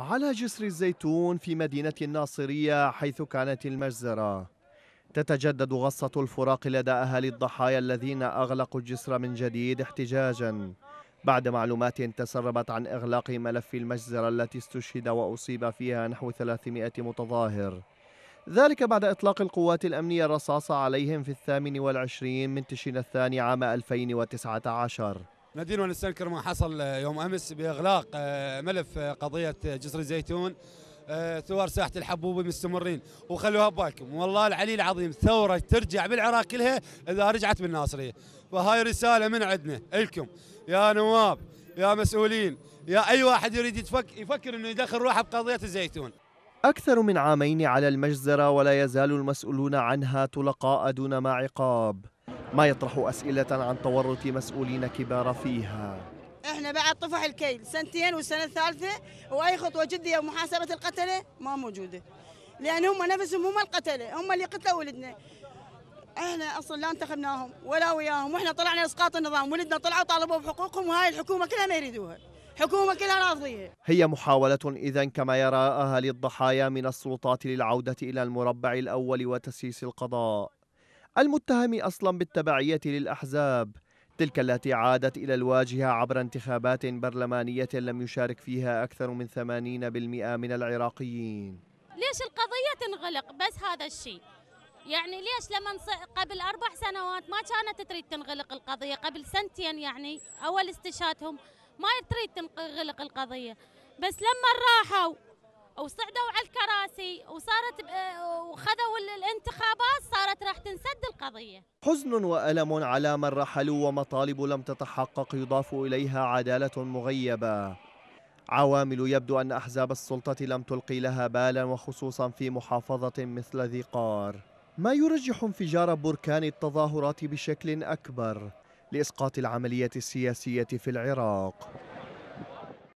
على جسر الزيتون في مدينة الناصرية حيث كانت المجزرة تتجدد غصة الفراق لدى أهالي الضحايا الذين أغلقوا الجسر من جديد احتجاجا بعد معلومات تسربت عن إغلاق ملف المجزرة التي استشهد وأصيب فيها نحو 300 متظاهر ذلك بعد إطلاق القوات الأمنية الرصاص عليهم في الثامن والعشرين من تشرين الثاني عام 2019 ندير ونستنكر ما حصل آه، يوم امس باغلاق آه، ملف آه، قضيه جسر الزيتون ثوار ساحه الحبوبه مستمرين وخلوها ببالكم والله العلي العظيم ثوره ترجع بالعراق كلها اذا رجعت بالناصريه فهاي رساله من عندنا لكم يا نواب يا مسؤولين يا اي واحد يريد يفكر يفكر انه يدخل روحه بقضيه الزيتون أكثر من عامين على المجزرة ولا يزال المسؤولون عنها طلقاء دون ما عقاب ما يطرح أسئلة عن تورط مسؤولين كبار فيها احنا بعد طفح الكيل سنتين والسنه الثالثه واي خطوه جديه ومحاسبه القتله ما موجوده لان هم نفسهم هم القتله هم اللي قتلوا ولدنا احنا اصلا لا انتخبناهم ولا وياهم واحنا طلعنا اسقاط النظام ولدنا طلعوا طالبوا بحقوقهم وهاي الحكومه كلها ما يريدوها حكومه كلها راضيه هي محاوله اذا كما يرى اهالي الضحايا من السلطات للعوده الى المربع الاول وتسييس القضاء المتهم أصلا بالتبعية للأحزاب تلك التي عادت إلى الواجهة عبر انتخابات برلمانية لم يشارك فيها أكثر من 80% من العراقيين ليش القضية تنغلق بس هذا الشيء يعني ليش لما قبل أربع سنوات ما كانت تريد تنغلق القضية قبل سنتين يعني أول استشهادهم ما تريد تنغلق القضية بس لما راحوا وصعدوا على الكراسي وصارت وخذوا الانتخابات صارت راح تنسد القضية حزن وألم على من رحلوا ومطالب لم تتحقق يضاف إليها عدالة مغيبة عوامل يبدو أن أحزاب السلطة لم تلقي لها بالا وخصوصا في محافظة مثل ذي قار ما يرجح انفجار بركان التظاهرات بشكل أكبر لإسقاط العملية السياسية في العراق